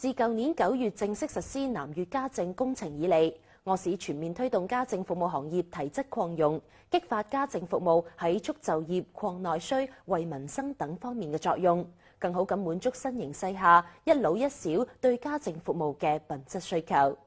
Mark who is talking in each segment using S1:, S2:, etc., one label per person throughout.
S1: 自舊年九月正式實施南越家政工程以嚟，我市全面推動家政服務行業提質擴容，激發家政服務喺促就業、擴內需、惠民生等方面嘅作用，更好咁滿足新形勢下一老一小對家政服務嘅品質需求。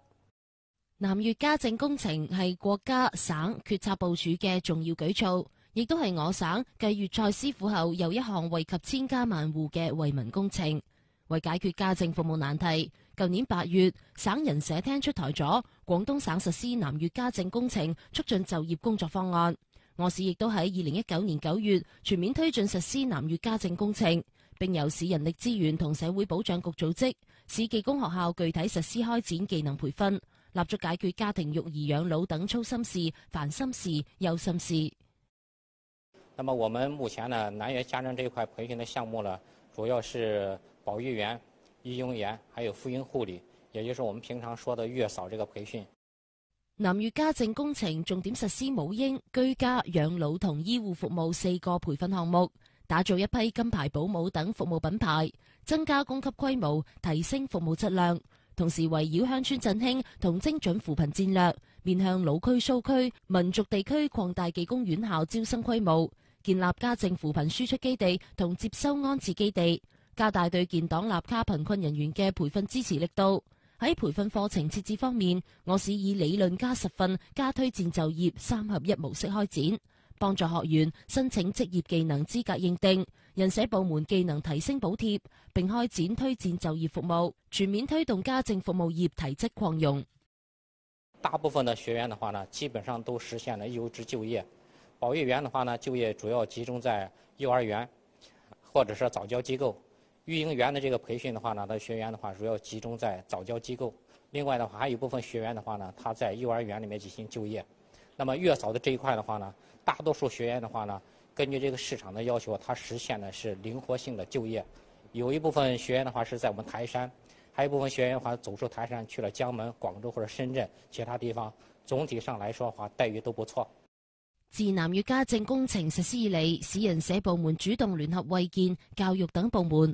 S1: 南越家政工程係國家、省決策部署嘅重要舉措，亦都係我省繼粵菜師傅後又一項惠及千家萬户嘅惠民工程。为解决家政服务难题，旧年八月，省人社厅出台咗广东省实施南粤家政工程促进就业工作方案。我市亦都喺二零一九年九月全面推进实施南粤家政工程，并由市人力资源同社会保障局组织市技工学校具体实施开展技能培训，立足解决家庭育儿、养老等操心事、烦心事、忧心事。
S2: 那么我们目前呢南粤家政这一块培训的项目呢，主要是。保育员、育婴员，还有妇婴护理，也就是我们平常说的月嫂，这个培训。
S1: 南粤家政工程重点实施母婴、居家、养老同医护服务四个培训项目，打造一批金牌保姆等服务品牌，增加供给规模，提升服务质量。同时，围绕乡村振兴同精准扶贫战略，面向老区、苏区、民族地区，扩大技工院校招生规模，建立家政扶贫输出基地同接收安置基地。加大对建档立卡贫困人员嘅培训支持力度。喺培训课程设置方面，我市以理论加实训加推荐就业三合一模式开展，帮助学员申请职业技能资格认定、人社部门技能提升补贴，并开展推荐就业服务，全面推动家政服务业提质扩容。
S2: 大部分的学员的话呢，基本上都实现了优质就业。保育员的话呢，就业主要集中在幼儿园，或者是早教机构。育婴员的这个培训的话呢，的学员的话主要集中在早教机构；另外的话，还有一部分学员的话呢，他在幼儿园里面进行就业。那么月嫂的这一块的话呢，大多数学员的话呢，根据这个市场的要求，他实现的是灵活性的就业。有一部分学员的话是在我们台山，还有一部分学员的话走出台山去了江门、广州或者深圳其他地方。总体上来说的话，待遇都不错。
S1: 自南粤家政工程实施以嚟，市人社部门主动联合卫建、教育等部门。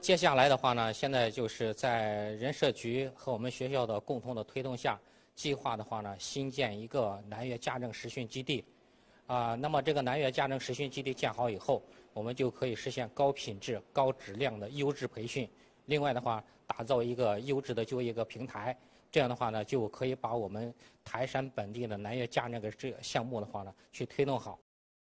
S2: 接下来的话呢，现在就是在人社局和我们学校的共同的推动下，计划的话呢，新建一个南岳家政实训基地。啊，那么这个南岳家政实训基地建好以后，我们就可以实现高品质、高质量的优质培训。另外的话，打造一个优质的就业一个平台，这样的话呢，就可以把我们台山本地的南岳家那个这项目的话呢，去推动好。